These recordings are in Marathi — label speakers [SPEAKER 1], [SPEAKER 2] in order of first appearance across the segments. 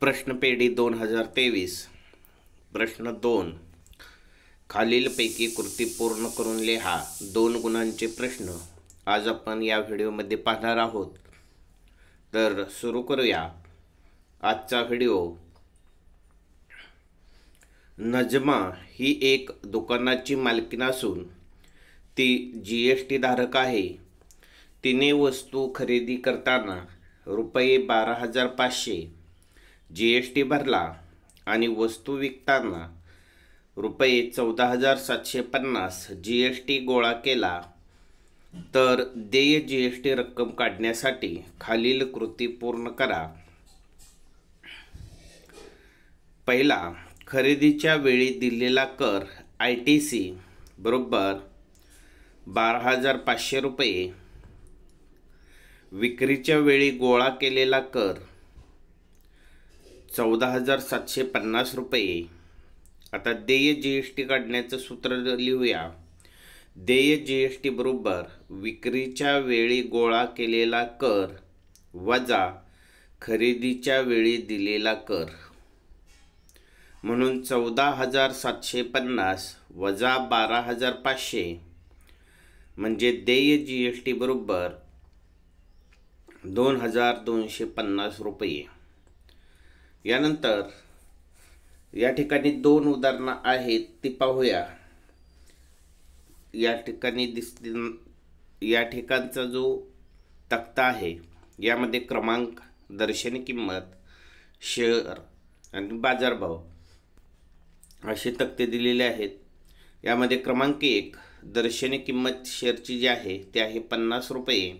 [SPEAKER 1] प्रश्नपेढी दोन हजार तेवीस प्रश्न दोन खालीलपैकी कृती पूर्ण करून लिहा दोन गुणांचे प्रश्न आज आपण या व्हिडिओमध्ये पाहणार आहोत तर सुरू करूया आजचा व्हिडिओ नजमा ही एक दुकानाची मालकीन असून ती जी एस टी धारक आहे तिने वस्तू खरेदी करताना रुपये बारा हजार पाचशे जी एस टी भरला आणि वस्तू विकताना रुपये चौदा हजार सातशे पन्नास जी एस टी गोळा केला तर देय जी एस टी रक्कम काढण्यासाठी खालील कृती पूर्ण करा पहिला खरेदीच्या वेळी दिलेला कर आय टी सी बरोबर बारा हजार पाचशे रुपये विक्रीच्या वेळी गोळा केलेला कर चौदा हजार सातशे पन्नास रुपये आता देय जी एस टी काढण्याचं सूत्र लिहूया देय जी एस टी बरोबर विक्रीच्या वेळी गोळा केलेला कर वजा खरेदीच्या वेळी दिलेला कर म्हणून चौदा हजार सातशे पन्नास वजा बारा हजार पाचशे म्हणजे देय जी एस टी बरोबर दोन हजार दोनशे पन्नास रुपये यानंतर या ठिकाणी दोन उदाहरणं आहेत ती पाहूया या ठिकाणी दिस या ठिकाणचा जो तक्ता आहे यामध्ये क्रमांक दर्शनी किंमत शेअर आणि बाजारभाव असे तक्ते दिलेले आहेत यामध्ये क्रमांक एक दर्शनी किंमत शेअरची जी आहे ती आहे पन्नास रुपये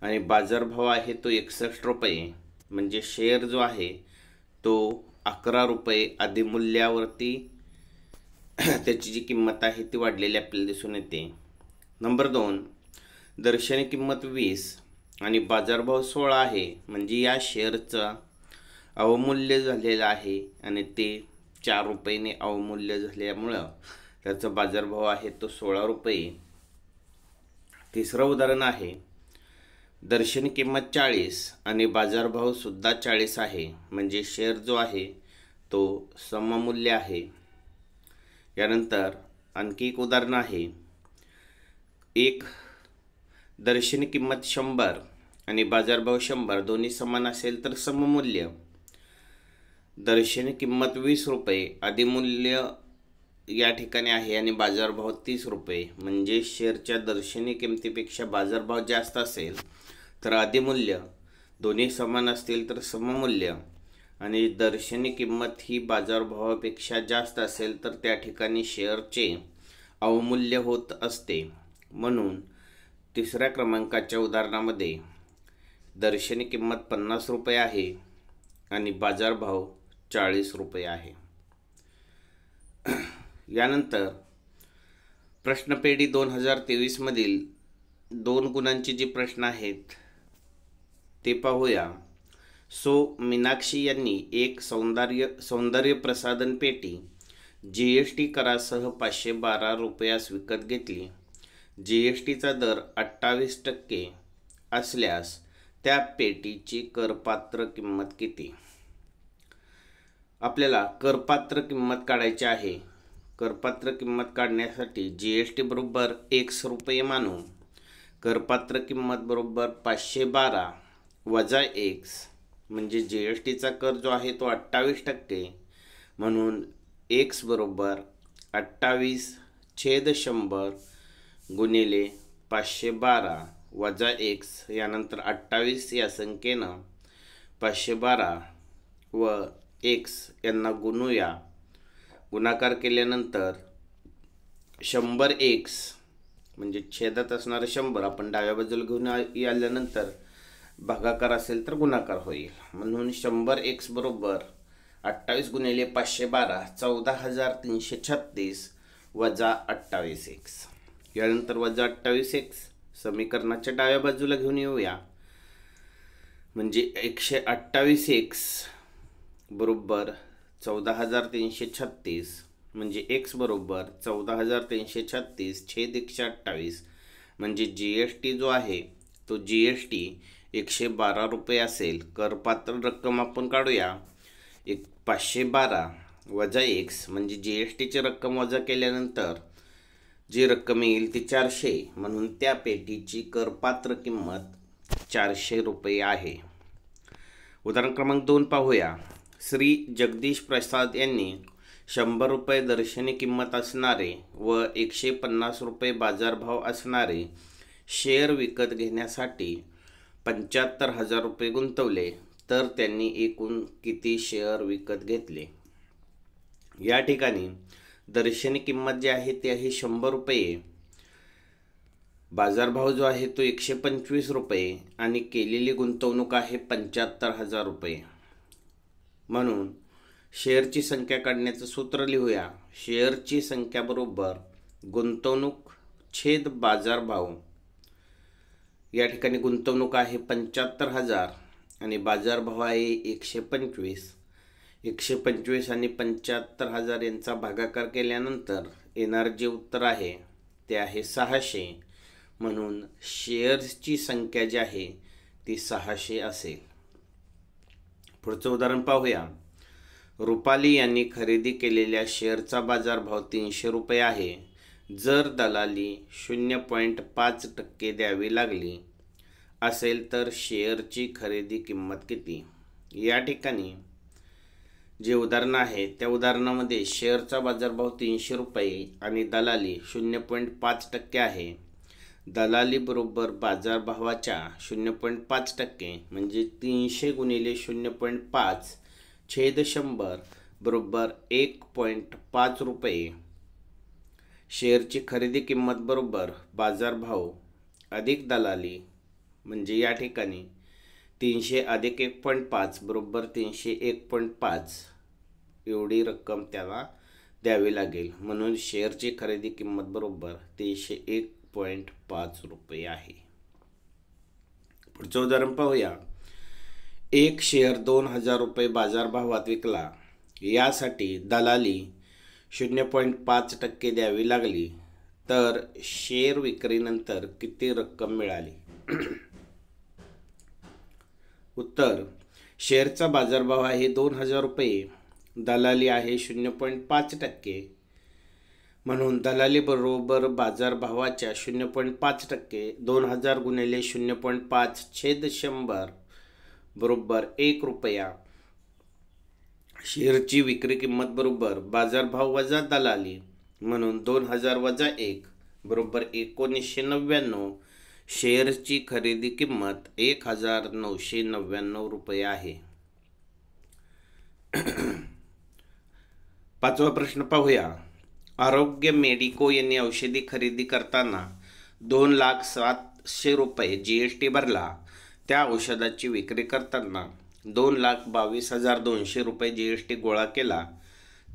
[SPEAKER 1] आणि बाजारभाव आहे तो एकसष्ट रुपये म्हणजे शेअर जो आहे तो अकरा रुपये अधिमूल्यावरती त्याची जी किंमत आहे ती वाढलेली आपल्याला दिसून येते नंबर दोन दर्शनी किंमत वीस आणि बाजारभाव सोळा आहे म्हणजे या शेअरचं अवमूल्य झालेलं आहे आणि ते चार रुपयेने अवमूल्य झाल्यामुळं त्याचा बाजारभाव आहे तो सोळा रुपये तिसरं उदाहरण आहे दर्शन किंमत चाळीस आणि बाजारभावसुद्धा चाळीस आहे म्हणजे शेअर जो आहे तो सममूल्य आहे यानंतर आणखी एक उदाहरण आहे एक दर्शन किंमत शंभर आणि बाजारभाव शंभर दोन्ही समान असेल तर सममूल्य दर्शन किंमत वीस रुपये आधी मूल्य या ठिकाणी आहे आणि बाजारभाव तीस रुपये म्हणजे शेअरच्या दर्शनी किमतीपेक्षा बाजारभाव जास्त असेल तर आदिमूल्य दोन्ही समान असतील तर सममूल्य आणि दर्शनी किंमत ही बाजारभावापेक्षा जास्त असेल तर त्या ठिकाणी शेअरचे अवमूल्य होत असते म्हणून तिसऱ्या क्रमांकाच्या उदाहरणामध्ये दर्शनी किंमत पन्नास रुपये आहे आणि बाजारभाव चाळीस रुपये आहे यानंतर प्रश्नपेढी दोन हजार तेवीसमधील दोन गुणांची जी प्रश्न आहेत ते पाहूया सो मीनाक्षी यांनी एक सौंदर्य सौंदर्य प्रसाधन पेटी जी एस टी करासह पाचशे बारा रुपयास विकत घेतली जी एस टीचा दर अठ्ठावीस टक्के असल्यास त्या पेटीची करपात्र किंमत किती आपल्याला करपात्र किंमत काढायची आहे करपात्र किंमत काढण्यासाठी जी एस टी बरोबर एक रुपये मानू करपात्र किंमत बरोबर पाचशे बारा वजा एक्स म्हणजे जी एस टीचा कर जो आहे तो अठ्ठावीस टक्के म्हणून एक्स बरोबर अठ्ठावीस छेद शंभर गुणिले पाचशे बारा वजा एक्स यानंतर अठ्ठावीस या संख्येनं पाचशे बारा व एक्स यांना गुणूया गुणाकार केल्यानंतर शंभर एक्स म्हणजे छेदात असणारं शंभर आपण डाव्या बाजूला घेऊन आल्यानंतर भागाकार असेल तर गुणाकार होईल म्हणून शंभर एक्स बरोबर अठ्ठावीस गुणिले पाचशे बारा चौदा हजार तीनशे छत्तीस वजा अठ्ठावीस एक्स यानंतर वजा अठ्ठावीस एक्स समीकरणाच्या डाव्या बाजूला घेऊन येऊया म्हणजे एकशे अठ्ठावीस एक्स बरोबर चौदा हजार तीनशे छत्तीस म्हणजे एक्स बरोबर चौदा हजार तीनशे छत्तीस छेद एकशे अठ्ठावीस म्हणजे जी एस टी जो आहे तो जी एस टी एकशे बारा रुपये असेल करपात्र रक्कम आपण काढूया एक पाचशे बारा वजा एक्स म्हणजे जी एस टीची रक्कम वजा केल्यानंतर जी रक्कम येईल ती चारशे म्हणून त्या पेटीची करपात्र किंमत चारशे रुपये आहे उदाहरण क्रमांक दोन पाहूया श्री जगदीश प्रसाद यांनी शंभर रुपये दर्शनी किंमत असणारे व एकशे पन्नास रुपये बाजारभाव असणारे शेअर विकत घेण्यासाठी पंच्याहत्तर हजार रुपये गुंतवले तर त्यांनी एकूण किती शेअर विकत घेतले या ठिकाणी दर्शनी किंमत जी आहे ती आहे शंभर रुपये बाजारभाव जो आहे तो एकशे पंचवीस रुपये आणि केलेली गुंतवणूक आहे पंच्याहत्तर हजार रुपये म्हणून शेअरची संख्या काढण्याचं सूत्र लिहूया शेअरची संख्या बरोबर गुंतवणूक छेद बाजारभाव या ठिकाणी गुंतवणूक आहे पंच्याहत्तर हजार आणि बाजारभाव आहे एकशे पंचवीस एकशे पंचवीस आणि पंच्याहत्तर हजार यांचा भागाकार केल्यानंतर येणार जे उत्तर आहे ते आहे सहाशे म्हणून शेअर्सची संख्या जी आहे ती सहाशे असेल पुढचं उदाहरण पाहूया रुपाली यांनी खरेदी केलेल्या शेअरचा बाजारभाव तीनशे रुपये आहे जर दलाली शून्य पॉईंट पाच टक्के द्यावी लागली असेल तर शेअरची खरेदी किंमत किती या ठिकाणी जे उदाहरण आहे त्या उदाहरणामध्ये शेअरचा बाजारभाव तीनशे रुपये आणि दलाली शून्य पॉईंट पाच टक्के आहे दलालीबरोबर बाजारभावाच्या शून्य पॉईंट पाच टक्के म्हणजे तीनशे गुणिले शून्य पॉईंट पाच छेद शंभर बरोबर एक पॉईंट पाच रुपये शेअरची खरेदी किंमत बरोबर बाजारभाव अधिक दलाली म्हणजे या ठिकाणी तीनशे अधिक एक पॉईंट पाच बरोबर तीनशे एक पॉईंट पाच एवढी रक्कम त्याला द्यावी लागेल म्हणून शेअरची खरेदी किंमत बरोबर तीनशे एक पॉईंट पाच रुपये आहे पुढचं उदाहरण पाहूया एक शेअर दोन हजार रुपये बाजारभावात विकला यासाठी दलाली शून्य पॉईंट पाच टक्के द्यावी लागली तर शेअर विक्रीनंतर किती रक्कम मिळाली उत्तर शेअरचा बाजारभाव आहे दोन हजार रुपये दलाली आहे शून्य पॉईंट पाच टक्के म्हणून दलालीबरोबर बाजारभावाच्या शून्य पॉईंट पाच टक्के दोन हजार गुणिले शून्य पॉईंट पाच छेद शंभर बरोबर एक रुपया शेअरची विक्री किंमत बरोबर बाजारभाव वजा दलाली म्हणून दोन हजार वजा एक बरोबर एकोणीसशे नव्याण्णव शेअरची खरेदी किंमत एक हजार नऊशे नव्याण्णव रुपये आहे पाचवा प्रश्न पाहूया आरोग्य मेडिको यांनी औषधी खरेदी करताना दोन लाख सातशे रुपये जी एस टी भरला त्या औषधाची विक्री करताना दोन लाख बावीस हजार दोनशे रुपये जी एस टी गोळा केला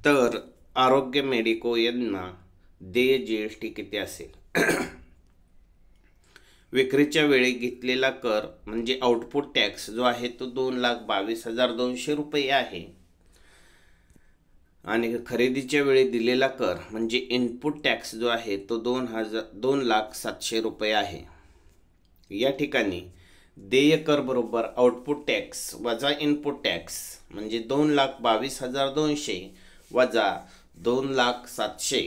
[SPEAKER 1] तर आरोग्य मेडिको यांना देय जी एस टी किती असेल विक्रीच्या वेळी घेतलेला कर म्हणजे आउटपुट टॅक्स जो आहे तो दोन लाख बावीस हजार दोनशे रुपये आहे आणि खरेदीच्या वेळी दिलेला कर म्हणजे इनपुट टॅक्स जो आहे तो दोन हजार दोन लाख सातशे रुपये आहे या ठिकाणी देय कर बरोबर आउटपुट टॅक्स वजा इनपुट टॅक्स म्हणजे दोन लाख बावीस हजार दोनशे वजा दोन लाख सातशे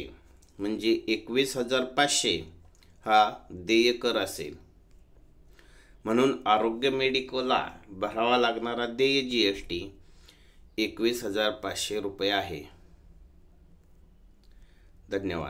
[SPEAKER 1] म्हणजे एकवीस हजार पाचशे हा देय कर असेल म्हणून आरोग्य मेडिकोला भरावा लागणारा देय जी एस टी एकवीस हजार पाचशे रुपये आहे धन्यवाद